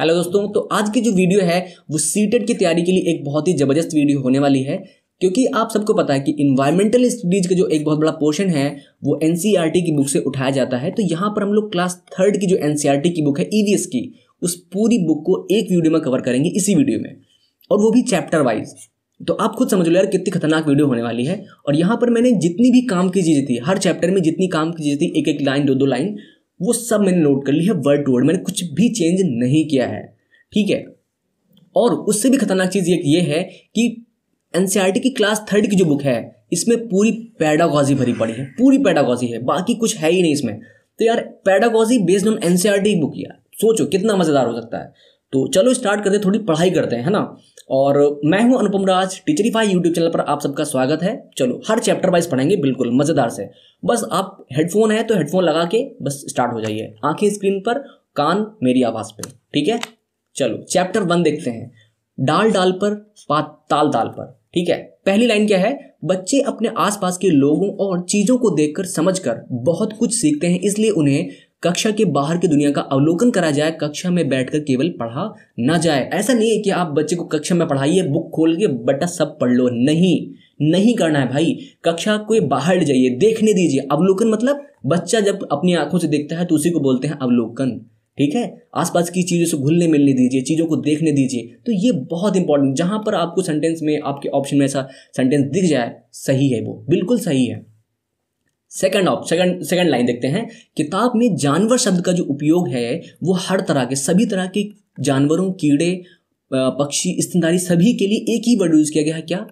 hello दोस्तों तो आज की जो वीडियो है वो सीटेड की तैयारी के लिए एक बहुत ही ज़बरदस्त वीडियो होने वाली है क्योंकि आप सबको पता है कि इन्वायरमेंटल स्टडीज़ का जो एक बहुत बड़ा पोर्शन है वो एन e की बुक से उठाया जाता है तो यहाँ पर हम लोग क्लास थर्ड की जो एन e की बुक है ई e की उस पूरी बुक को एक वीडियो में कवर करेंगे इसी वीडियो में और वो भी चैप्टर वाइज तो आप खुद समझ लो यार कितनी खतरनाक वीडियो होने वाली है और यहाँ पर मैंने जितनी भी काम की चीज़ें थी हर चैप्टर में जितनी काम की चीज़ें थी एक एक लाइन दो दो लाइन वो सब मैंने नोट कर ली है वर्ड टू वर्ड मैंने कुछ भी चेंज नहीं किया है ठीक है और उससे भी खतरनाक चीज़ एक ये है कि एन e की क्लास थर्ड की जो बुक है इसमें पूरी पैडागॉजी भरी पड़ी है पूरी पैडागॉजी है बाकी कुछ है ही नहीं इसमें तो यार pedagogy based on an book यार सोचो कितना मज़ेदार हो सकता है तो चलो स्टार्ट करते हैं थोड़ी पढ़ाई करते हैं है ना और मैं हूं अनुपम राज टीचरीफाई यूट्यूब चैनल पर आप सबका स्वागत है चलो हर चैप्टर वाइज पढ़ेंगे बिल्कुल मज़ेदार से बस आप हेडफोन है तो हेडफोन लगा के बस स्टार्ट हो जाइए आंखें स्क्रीन पर कान मेरी आवाज़ पे ठीक है चलो चैप्टर वन देखते हैं डाल डाल पर पात ताल ताल पर ठीक है पहली लाइन क्या है बच्चे अपने आसपास के लोगों और चीज़ों को देखकर समझकर बहुत कुछ सीखते हैं इसलिए उन्हें कक्षा के बाहर की दुनिया का अवलोकन करा जाए कक्षा में बैठकर केवल पढ़ा ना जाए ऐसा नहीं है कि आप बच्चे को कक्षा में पढ़ाइए बुक खोल के बटा सब पढ़ लो नहीं नहीं करना है भाई कक्षा को बाहर जाइए देखने दीजिए अवलोकन मतलब बच्चा जब अपनी आंखों से देखता है तो उसी को बोलते हैं अवलोकन ठीक है आसपास की चीज़ों से घुलने मिलने दीजिए चीज़ों को देखने दीजिए तो ये बहुत इंपॉर्टेंट जहाँ पर आपको सेंटेंस में आपके ऑप्शन में ऐसा सेंटेंस दिख जाए सही है वो बिल्कुल सही है second op second second line देखते हैं किताब में जानवर शब्द का जो उपयोग है वो हर तरह के सभी तरह के जानवरों कीड़े पक्षी स्तनधारी सभी के लिए एक ही वर्ड यूज़ किया गया है क्या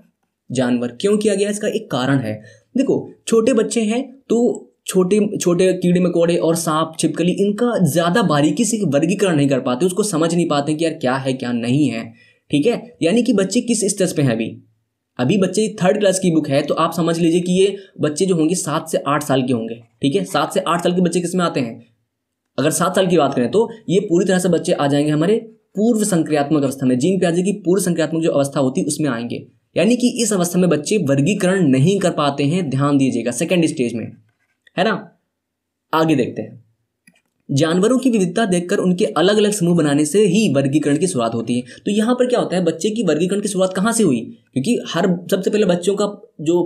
जानवर क्यों किया गया इसका एक कारण है देखो छोटे बच्चे हैं तो छोटे छोटे कीड़े मकोड़े और सांप छिपकली इनका ज़्यादा बारीकी से वर्गीकरण नहीं कर पाते उसको समझ नहीं पाते कि यार क्या है क्या नहीं है ठीक है यानी कि बच्चे किस स्टेज पे हैं अभी अभी बच्चे की थर्ड क्लास की बुक है तो आप समझ लीजिए कि ये बच्चे जो होंगे सात से आठ साल के होंगे ठीक है सात से आठ साल के बच्चे किसमें आते हैं अगर सात साल की बात करें तो ये पूरी तरह से बच्चे आ जाएंगे हमारे पूर्व संक्रियात्मक अवस्था में जीन प्याजे की पूर्व संक्रियात्मक जो अवस्था होती है उसमें आएंगे यानी कि इस अवस्था में बच्चे वर्गीकरण नहीं कर पाते हैं ध्यान दीजिएगा सेकेंड स्टेज में है ना आगे देखते हैं जानवरों की विविधता देखकर उनके अलग अलग समूह बनाने से ही वर्गीकरण की शुरुआत होती है तो यहाँ पर क्या होता है बच्चे की वर्गीकरण की शुरुआत कहाँ से हुई क्योंकि हर सबसे पहले बच्चों का जो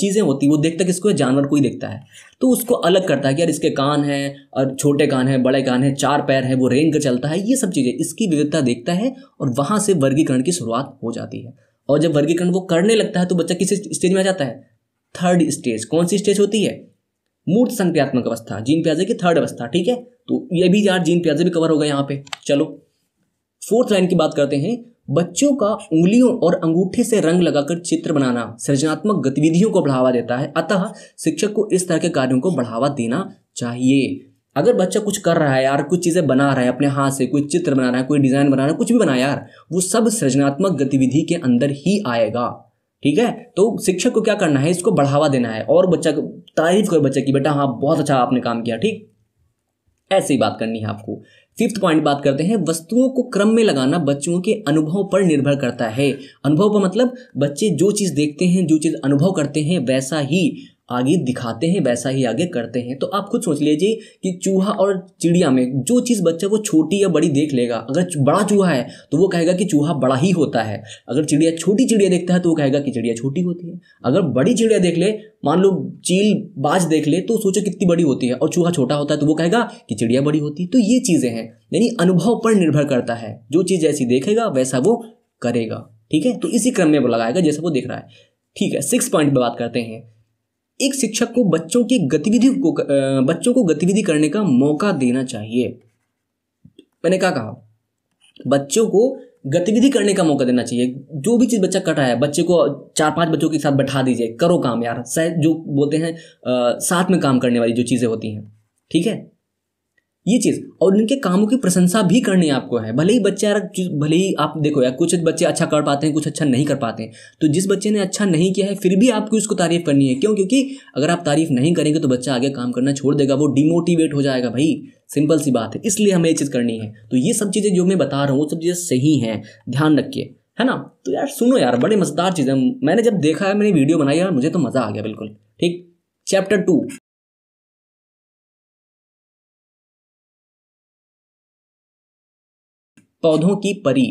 चीज़ें होती वो देखता किसको है जानवर को ही देखता है तो उसको अलग करता है कि यार इसके कान हैं और छोटे कान हैं बड़े कान हैं चार पैर हैं वो रेंग कर चलता है ये सब चीज़ें इसकी विविधता देखता है और वहाँ से वर्गीकरण की शुरुआत हो जाती है और जब वर्गीकरण वो करने लगता है तो बच्चा किस स्टेज में आ जाता है थर्ड स्टेज कौन सी स्टेज होती है मूर्त संक्रियात्मक अवस्था जीन प्याजे की थर्ड अवस्था ठीक है तो ये भी यार जीन प्याजे भी कवर हो गया यहाँ पे चलो फोर्थ लाइन की बात करते हैं बच्चों का उंगलियों और अंगूठे से रंग लगाकर चित्र बनाना सृजनात्मक गतिविधियों को बढ़ावा देता है अतः शिक्षक को इस तरह के कार्यों को बढ़ावा देना चाहिए अगर बच्चा कुछ कर रहा है यार कुछ चीज़ें बना रहा है अपने हाथ से कोई चित्र बना रहा है कोई डिज़ाइन बना रहा है कुछ भी बना यार वो सब सृजनात्मक गतिविधि के अंदर ही आएगा ठीक है तो शिक्षक को क्या करना है इसको बढ़ावा देना है और बच्चा को तारीफ करो बच्चे की बेटा हाँ बहुत अच्छा आपने काम किया ठीक ऐसे ही बात करनी है आपको फिफ्थ पॉइंट बात करते हैं वस्तुओं को क्रम में लगाना बच्चों के अनुभव पर निर्भर करता है अनुभव पर मतलब बच्चे जो चीज़ देखते हैं जो चीज़ अनुभव करते हैं वैसा ही आगे दिखाते हैं वैसा ही आगे करते हैं तो आप खुद सोच लीजिए कि चूहा और चिड़िया में जो चीज़ बच्चा वो छोटी या बड़ी देख लेगा अगर बड़ा चूहा है तो वो कहेगा कि चूहा बड़ा ही होता है अगर चिड़िया छोटी चिड़िया देखता है तो वो कहेगा कि चिड़िया छोटी होती है अगर बड़ी चिड़िया देख ले मान लो चील बाज देख ले तो सोचो कितनी बड़ी होती है और चूहा छोटा होता है तो वो कहेगा कि चिड़िया बड़ी होती है तो ये चीज़ें हैं यानी अनुभव पर निर्भर करता है जो चीज़ जैसी देखेगा वैसा वो करेगा ठीक है तो इसी क्रम में वो लगाएगा जैसा वो देख रहा है ठीक है सिक्स पॉइंट पर बात करते हैं एक शिक्षक को बच्चों की गतिविधि को बच्चों को गतिविधि करने का मौका देना चाहिए मैंने क्या कहा बच्चों को गतिविधि करने का मौका देना चाहिए जो भी चीज़ बच्चा कटा है बच्चे को चार पांच बच्चों के साथ बैठा दीजिए करो काम यार जो बोलते हैं साथ में काम करने वाली जो चीज़ें होती हैं ठीक है ये चीज़ और इनके कामों की प्रशंसा भी करनी आपको है भले ही बच्चा यार भले ही आप देखो यार कुछ बच्चे अच्छा कर पाते हैं कुछ अच्छा नहीं कर पाते हैं तो जिस बच्चे ने अच्छा नहीं किया है फिर भी आपको उसको तारीफ़ करनी है क्यों क्योंकि अगर आप तारीफ़ नहीं करेंगे तो बच्चा आगे काम करना छोड़ देगा वो डिमोटिवेट हो जाएगा भाई सिंपल सी बात है इसलिए हमें ये चीज़ करनी है तो ये सब चीज़ें जो मैं बता रहा हूँ वो सब चीज़ें सही हैं ध्यान रखिए है ना तो यार सुनो यार बड़े मज़ेदार चीज़ें मैंने जब देखा है मैंने वीडियो बनाई यार मुझे तो मज़ा आ गया बिल्कुल ठीक चैप्टर टू पौधों की परी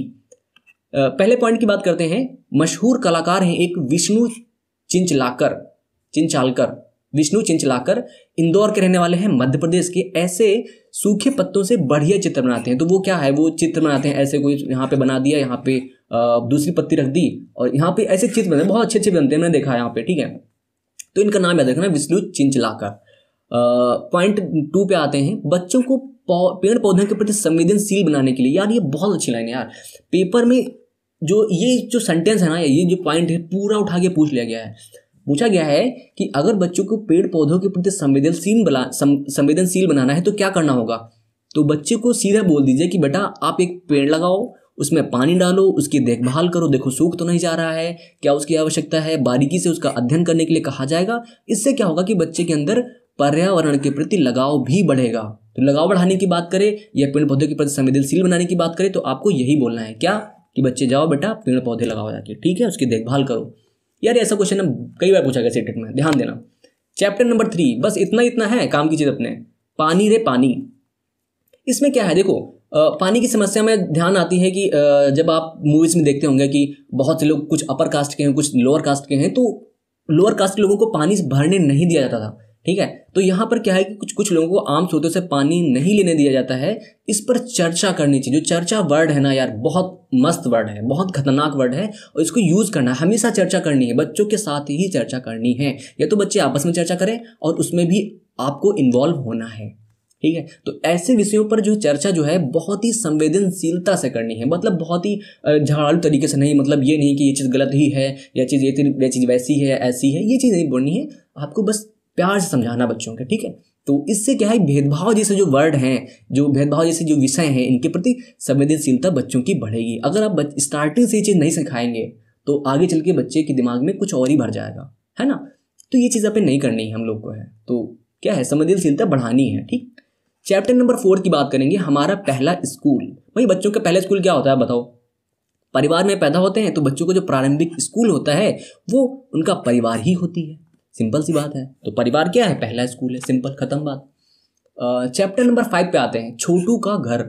पहले पॉइंट की बात करते हैं मशहूर कलाकार हैं एक विष्णु चिंचलाकर चिंचालकर विष्णु चिंचलाकर इंदौर के रहने वाले हैं मध्य प्रदेश के ऐसे सूखे पत्तों से बढ़िया चित्र बनाते हैं तो वो क्या है वो चित्र बनाते हैं ऐसे कोई यहाँ पे बना दिया यहाँ पे दूसरी पत्ती रख दी और यहाँ पे ऐसे चित्र बनते हैं बहुत अच्छे अच्छे बनते हैं मैंने देखा है यहाँ पे ठीक है तो इनका नाम याद रखना विष्णु चिंचलाकर पॉइंट टू पे आते हैं बच्चों को पेड़ पौधों के प्रति संवेदनशील बनाने के लिए यार ये बहुत अच्छी लाइन है यार पेपर में जो ये जो सेंटेंस है ना ये जो पॉइंट है पूरा उठा के पूछ लिया गया है पूछा गया है कि अगर बच्चों को पेड़ पौधों के प्रति संवेदनशील बना संवेदनशील बनाना है तो क्या करना होगा तो बच्चे को सीधा बोल दीजिए कि बेटा आप एक पेड़ लगाओ उसमें पानी डालो उसकी देखभाल करो देखो सूख तो नहीं जा रहा है क्या उसकी आवश्यकता है बारीकी से उसका अध्ययन करने के लिए कहा जाएगा इससे क्या होगा कि बच्चे के अंदर पर्यावरण के प्रति लगाव भी बढ़ेगा तो लगाव बढ़ाने की बात करें या पेड़ पौधों के प्रति संवेदनशील बनाने की बात करें तो आपको यही बोलना है क्या कि बच्चे जाओ बेटा पेड़ पौधे लगाओ जाके ठीक है उसकी देखभाल करो यार ऐसा क्वेश्चन हम कई बार पूछा गया सेटेट में ध्यान देना चैप्टर नंबर थ्री बस इतना इतना है काम की चीज़ अपने पानी रे पानी इसमें क्या है देखो पानी की समस्या में ध्यान आती है कि जब आप मूवीज़ में देखते होंगे कि बहुत से लोग कुछ अपर कास्ट के हैं कुछ लोअर कास्ट के हैं तो लोअर कास्ट के लोगों को पानी भरने नहीं दिया जाता था ठीक है तो यहाँ पर क्या है कि कुछ कुछ लोगों को आम स्रोतों से पानी नहीं लेने दिया जाता है इस पर चर्चा करनी चाहिए जो चर्चा वर्ड है ना यार बहुत मस्त वर्ड है बहुत खतरनाक वर्ड है और इसको यूज़ करना है हमेशा चर्चा करनी है बच्चों के साथ ही चर्चा करनी है या तो बच्चे आपस में चर्चा करें और उसमें भी आपको इन्वॉल्व होना है ठीक है तो ऐसे विषयों पर जो चर्चा जो है बहुत ही संवेदनशीलता से करनी है मतलब बहुत ही झाड़ू तरीके से नहीं मतलब ये नहीं कि ये चीज़ गलत ही है या चीज़ ये ये चीज़ वैसी है ऐसी है ये चीज़ नहीं बोलनी है आपको बस प्यार से समझाना बच्चों के ठीक है तो इससे क्या है भेदभाव जैसे जो वर्ड हैं जो भेदभाव जैसे जो विषय हैं इनके प्रति संवेदनशीलता बच्चों की बढ़ेगी अगर आप स्टार्टिंग से ये चीज़ नहीं सिखाएंगे तो आगे चल के बच्चे के दिमाग में कुछ और ही भर जाएगा है ना तो ये चीज़ आप नहीं करनी है हम लोग को है तो क्या है संवेदनशीलता बढ़ानी है ठीक चैप्टर नंबर फोर की बात करेंगे हमारा पहला स्कूल भाई बच्चों का पहला स्कूल क्या होता है बताओ परिवार में पैदा होते हैं तो बच्चों को जो प्रारंभिक स्कूल होता है वो उनका परिवार ही होती है सिंपल सी बात है तो परिवार क्या है पहला स्कूल है सिंपल ख़त्म बात चैप्टर नंबर फाइव पे आते हैं छोटू का घर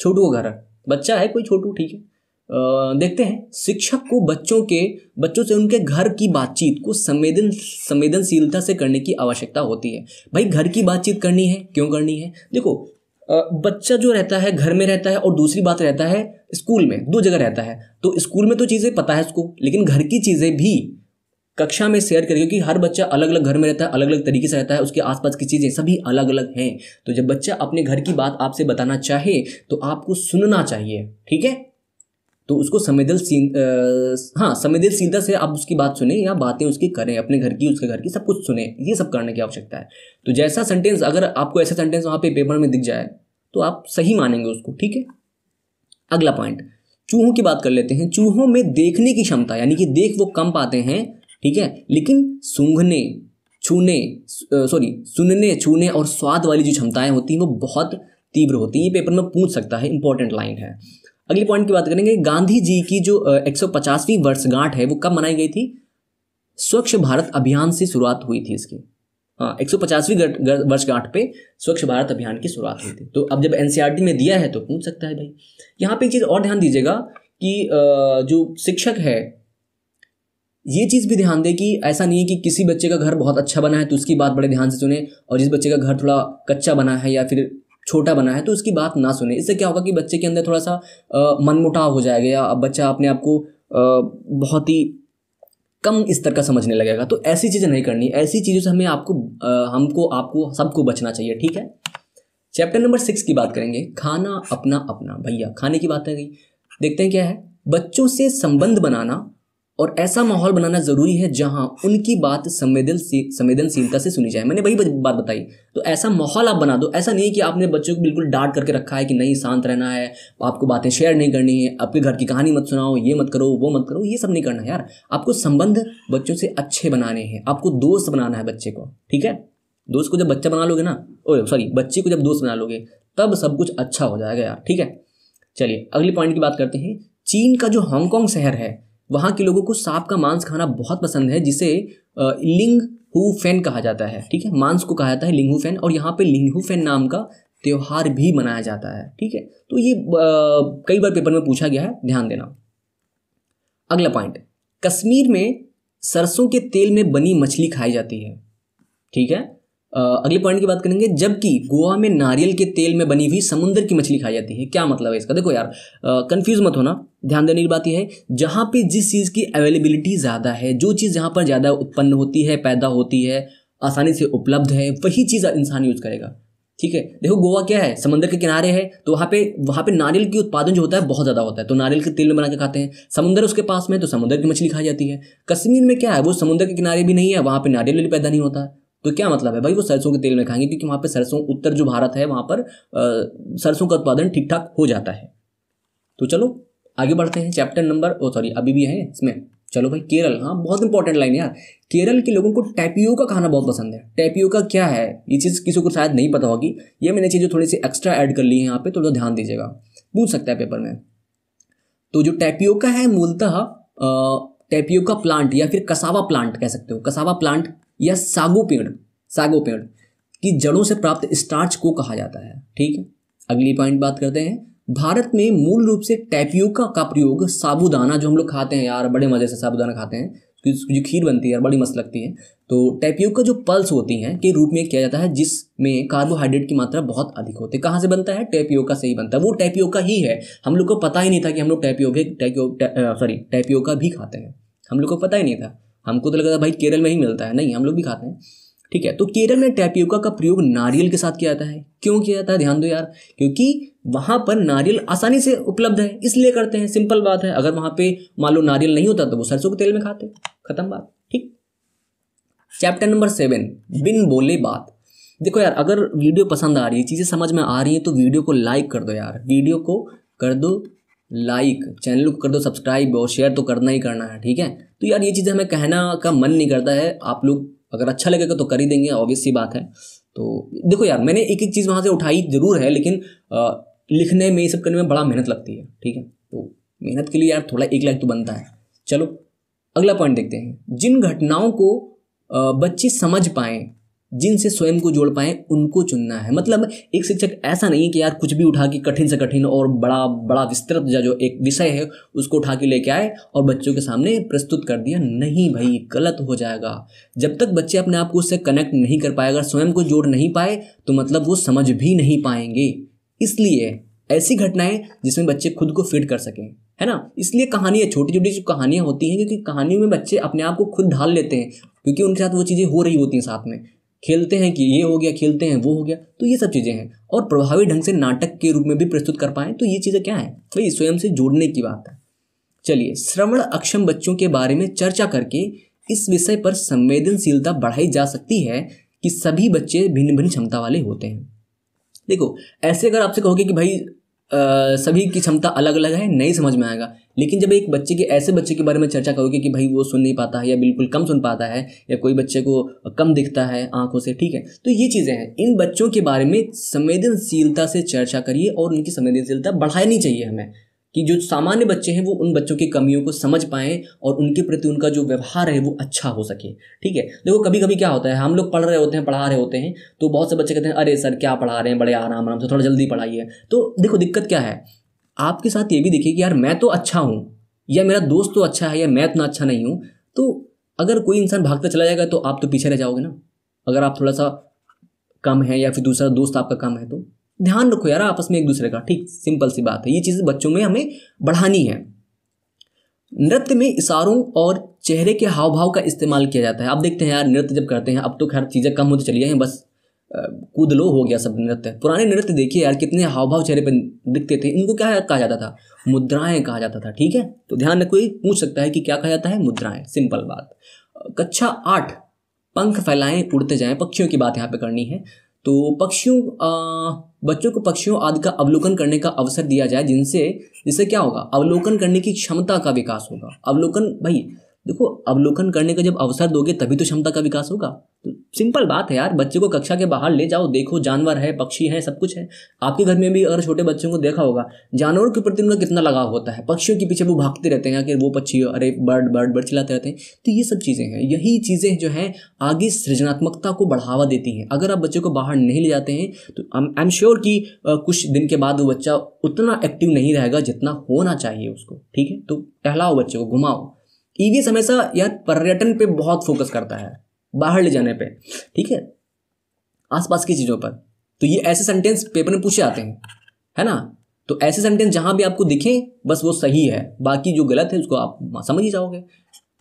छोटू का घर बच्चा है कोई छोटू ठीक है देखते हैं शिक्षक को बच्चों के बच्चों से उनके घर की बातचीत को संवेदन संवेदनशीलता से करने की आवश्यकता होती है भाई घर की बातचीत करनी है क्यों करनी है देखो बच्चा जो रहता है घर में रहता है और दूसरी बात रहता है स्कूल में दो जगह रहता है तो स्कूल में तो चीज़ें पता है उसको लेकिन घर की चीज़ें भी कक्षा में शेयर करें क्योंकि हर बच्चा अलग अलग घर में रहता है अलग अलग तरीके से रहता है उसके आसपास की चीज़ें सभी अलग अलग हैं तो जब बच्चा अपने घर की बात आपसे बताना चाहे तो आपको सुनना चाहिए ठीक है तो उसको संवेदनशील हाँ संवेदनशीलता से आप उसकी बात सुने या बातें उसकी करें अपने घर की उसके घर की सब कुछ सुने ये सब करने की आवश्यकता है तो जैसा सेंटेंस अगर आपको ऐसा सेंटेंस वहाँ पे पेपर में दिख जाए तो आप सही मानेंगे उसको ठीक है अगला पॉइंट चूहों की बात कर लेते हैं चूहों में देखने की क्षमता यानी कि देख वो कम पाते हैं ठीक है लेकिन सूंघने छूने सॉरी सुनने छूने और स्वाद वाली जो क्षमताएं होती हैं वो बहुत तीव्र होती हैं ये पेपर में पूछ सकता है इंपॉर्टेंट लाइन है अगले पॉइंट की बात करेंगे गांधी जी की जो एक सौ पचासवीं वर्षगांठ है वो कब मनाई गई थी स्वच्छ भारत अभियान से शुरुआत हुई थी इसकी हाँ एक सौ पचासवीं वर्षगांठ पे स्वच्छ भारत अभियान की शुरुआत हुई थी तो अब जब एनसीईआरटी e में दिया है तो पूछ सकता है भाई यहाँ पे एक चीज़ और ध्यान दीजिएगा कि जो शिक्षक है ये चीज़ भी ध्यान दें कि ऐसा नहीं है कि किसी बच्चे का घर बहुत अच्छा बना है तो उसकी बात बड़े ध्यान से सुने और जिस बच्चे का घर थोड़ा कच्चा बना है या फिर छोटा बना है तो उसकी बात ना सुने इससे क्या होगा कि बच्चे के अंदर थोड़ा सा मनमुटाव हो जाएगा या बच्चा अपने आप को बहुत ही कम स्तर का समझने लगेगा तो ऐसी चीज़ें नहीं करनी ऐसी चीज़ों से हमें आपको आ, हमको आपको सबको बचना चाहिए ठीक है चैप्टर नंबर सिक्स की बात करेंगे खाना अपना अपना भैया खाने की बात है गई देखते हैं क्या है बच्चों से संबंध बनाना और ऐसा माहौल बनाना ज़रूरी है जहां उनकी बात संवेदनशील संवेदनशीलता से सुनी जाए मैंने वही बात बताई तो ऐसा माहौल आप बना दो ऐसा नहीं कि आपने बच्चों को बिल्कुल डांट करके रखा है कि नहीं शांत रहना है आपको बातें शेयर नहीं करनी है आपके घर की कहानी मत सुनाओ ये मत करो वो मत करो ये सब नहीं करना है यार आपको संबंध बच्चों से अच्छे बनाने हैं आपको दोस्त बनाना है बच्चे को ठीक है दोस्त को जब बच्चा बना लोगे ना ओ सॉरी बच्चे को जब दोस्त बना लोगे तब सब कुछ अच्छा हो जाएगा यार ठीक है चलिए अगले पॉइंट की बात करते हैं चीन का जो हांगकॉन्ग शहर है वहाँ के लोगों को सांप का मांस खाना बहुत पसंद है जिसे लिंग हु फैन कहा जाता है ठीक है मांस को कहा जाता है लिंगू फैन और यहाँ पे लिंगू फैन नाम का त्यौहार भी मनाया जाता है ठीक है तो ये कई बार पेपर में पूछा गया है ध्यान देना अगला पॉइंट कश्मीर में सरसों के तेल में बनी मछली खाई जाती है ठीक है अगले पॉइंट की बात करेंगे जबकि गोवा में नारियल के तेल में बनी हुई समुद्र की मछली खाई जाती है क्या मतलब है इसका देखो यार कंफ्यूज मत होना ध्यान देने की बात यह है जहाँ पे जिस चीज़ की अवेलेबिलिटी ज़्यादा है जो चीज़ जहाँ पर ज़्यादा उत्पन्न होती है पैदा होती है आसानी से उपलब्ध है वही चीज़ इंसान यूज़ करेगा ठीक है देखो गोवा क्या है समंदर के किनारे है तो वहाँ पे वहाँ पे नारियल की उत्पादन जो होता है बहुत ज़्यादा होता है तो नारियल के तेल में बना के खाते हैं समुद्र उसके पास में तो समुद्र की मछली खाई जाती है कश्मीर में क्या है वो समुद्र के किनारे भी नहीं है वहाँ पे नारियल पैदा नहीं होता है तो क्या मतलब है भाई वो सरसों के तेल में खाएंगे क्योंकि वहाँ पर सरसों उत्तर जो भारत है वहाँ पर सरसों का उत्पादन ठीक ठाक हो जाता है तो चलो आगे बढ़ते हैं चैप्टर नंबर ओ सॉरी अभी भी है इसमें चलो भाई केरल हाँ बहुत इंपॉर्टेंट लाइन है यार केरल के लोगों को टैपियो का खाना बहुत पसंद है टैपियो का क्या है ये चीज़ किसी को शायद नहीं पता होगी ये मैंने चीज़ें थोड़ी सी एक्स्ट्रा ऐड कर ली है यहाँ पे थोड़ा तो ध्यान दीजिएगा पूछ सकता है पेपर में तो जो टैपियोका है मूलतः टेपियोका प्लांट या फिर कसावा प्लांट कह सकते हो कसावा प्लांट या सागो पेड़ सागो पेड़ की जड़ों से प्राप्त स्टार्च को कहा जाता है ठीक है अगली पॉइंट बात करते हैं भारत में मूल रूप से टैपियोका का प्रयोग साबुदाना जो हम लोग खाते हैं यार बड़े मज़े से साबुदाना खाते हैं जो खीर बनती है यार बड़ी मस्त लगती है तो टैपियोका जो पल्स होती हैं के रूप में किया जाता है जिसमें कार्बोहाइड्रेट की मात्रा बहुत अधिक होती है कहाँ से बनता है टैपियोका से ही बनता है वो टैपियोका ही है हम लोग को पता ही नहीं था कि हम लोग टैपियोके सॉरी टैपियोका भी खाते हैं हम लोग को पता ही नहीं था हमको तो लगा था भाई केरल में ही मिलता है नहीं हम लोग भी खाते हैं ठीक है तो केरल में टैपियोका का प्रयोग नारियल के साथ किया जाता है क्यों किया जाता है ध्यान दो यार क्योंकि वहाँ पर नारियल आसानी से उपलब्ध है इसलिए करते हैं सिंपल बात है अगर वहाँ पे मान लो नारियल नहीं होता तो वो सरसों के तेल में खाते खत्म बात ठीक चैप्टर नंबर सेवन बिन बोले बात देखो यार अगर वीडियो पसंद आ रही है चीज़ें समझ में आ रही हैं तो वीडियो को लाइक कर दो यार वीडियो को कर दो लाइक चैनल को कर दो सब्सक्राइब और शेयर तो करना ही करना है ठीक है तो यार ये चीज़ें हमें कहना का मन नहीं करता है आप लोग अगर अच्छा लगेगा तो कर ही देंगे ऑब्वियस सी बात है तो देखो यार मैंने एक एक चीज़ वहाँ से उठाई ज़रूर है लेकिन आ, लिखने में ये सब करने में बड़ा मेहनत लगती है ठीक है तो मेहनत के लिए यार थोड़ा एक लाइक तो बनता है चलो अगला पॉइंट देखते हैं जिन घटनाओं को बच्चे समझ पाएँ जिनसे स्वयं को जोड़ पाए उनको चुनना है मतलब एक शिक्षक ऐसा नहीं है कि यार कुछ भी उठा के कठिन से कठिन और बड़ा बड़ा विस्तृत जो एक विषय है उसको उठा के लेके आए और बच्चों के सामने प्रस्तुत कर दिया नहीं भाई गलत हो जाएगा जब तक बच्चे अपने आप को उससे कनेक्ट नहीं कर पाए अगर स्वयं को जोड़ नहीं पाए तो मतलब वो समझ भी नहीं पाएंगे इसलिए ऐसी घटनाएं जिसमें बच्चे खुद को फिट कर सकें है ना इसलिए कहानियाँ छोटी छोटी जो कहानियाँ होती हैं क्योंकि कहानियों में बच्चे अपने आप को खुद ढाल लेते हैं क्योंकि उनके साथ वो चीज़ें हो रही होती हैं साथ में खेलते हैं कि ये हो गया खेलते हैं वो हो गया तो ये सब चीज़ें हैं और प्रभावी ढंग से नाटक के रूप में भी प्रस्तुत कर पाएँ तो ये चीज़ें क्या है भाई स्वयं से जोड़ने की बात है चलिए श्रवण अक्षम बच्चों के बारे में चर्चा करके इस विषय पर संवेदनशीलता बढ़ाई जा सकती है कि सभी बच्चे भिन्न भिन्न क्षमता वाले होते हैं देखो ऐसे अगर आपसे कहोगे कि भाई सभी की क्षमता अलग अलग है नहीं समझ में आएगा लेकिन जब एक बच्चे के ऐसे बच्चे के बारे में चर्चा करोगे कि भाई वो सुन नहीं पाता है या बिल्कुल कम सुन पाता है या कोई बच्चे को कम दिखता है आंखों से ठीक है तो ये चीज़ें हैं इन बच्चों के बारे में संवेदनशीलता से चर्चा करिए और उनकी संवेदनशीलता बढ़ानी चाहिए हमें कि जो सामान्य बच्चे हैं वो उन बच्चों की कमियों को समझ पाएँ और उनके प्रति उनका जो व्यवहार है वो अच्छा हो सके ठीक है देखो कभी कभी क्या होता है हम लोग पढ़ रहे होते हैं पढ़ा रहे होते हैं तो बहुत से बच्चे कहते हैं अरे सर क्या पढ़ा रहे हैं बड़े आराम आराम से थोड़ा जल्दी पढ़ाइए तो देखो दिक्कत क्या है आपके साथ ये भी देखिए कि यार मैं तो अच्छा हूँ या मेरा दोस्त तो अच्छा है या मैं इतना अच्छा नहीं हूँ तो अगर कोई इंसान भागता चला जाएगा तो आप तो पीछे रह जाओगे ना अगर आप थोड़ा सा कम है या फिर दूसरा दोस्त आपका कम है तो ध्यान रखो यार आपस में एक दूसरे का ठीक सिंपल सी बात है ये चीज बच्चों में हमें बढ़ानी है नृत्य में इशारों और चेहरे के हाव भाव का इस्तेमाल किया जाता है आप देखते हैं यार नृत्य जब करते हैं अब तो खैर चीज़ें कम होती चली हैं बस कूद लो हो गया सब नृत्य पुराने नृत्य देखिए यार कितने हाव भाव चेहरे पर दिखते थे इनको क्या कहा जाता था मुद्राएं कहा जाता था ठीक है तो ध्यान रखो ये पूछ सकता है कि क्या कहा जाता है मुद्राएं सिंपल बात कक्षा आठ पंख फैलाएं उड़ते जाएं पक्षियों की बात यहाँ पे करनी है तो पक्षियों बच्चों को पक्षियों आदि का अवलोकन करने का अवसर दिया जाए जिनसे जिससे क्या होगा अवलोकन करने की क्षमता का विकास होगा अवलोकन भाई देखो अवलोकन करने का जब अवसर दोगे तभी तो क्षमता का विकास होगा तो सिंपल बात है यार बच्चे को कक्षा के बाहर ले जाओ देखो जानवर है पक्षी है सब कुछ है आपके घर में भी अगर छोटे बच्चों को देखा होगा जानवरों के प्रति उनका कितना लगाव होता है पक्षियों के पीछे वो भागते रहते हैं कि वो पक्षी अरे बर्ड बर्ड बर्ड चिल्लाते रहते हैं तो ये सब चीज़ें हैं यही चीज़ें जो हैं आगे सृजनात्मकता को बढ़ावा देती हैं अगर आप बच्चे को बाहर नहीं ले जाते हैं तो आई एम श्योर कि कुछ दिन के बाद वो बच्चा उतना एक्टिव नहीं रहेगा जितना होना चाहिए उसको ठीक है तो टहलाओ बच्चे को घुमाओ ईवीएस हमेशा यह पर्यटन पे बहुत फोकस करता है बाहर ले जाने पे ठीक है आसपास की चीज़ों पर तो ये ऐसे सेंटेंस पेपर में पूछे आते हैं है ना तो ऐसे सेंटेंस जहां भी आपको दिखे बस वो सही है बाकी जो गलत है उसको आप समझ ही जाओगे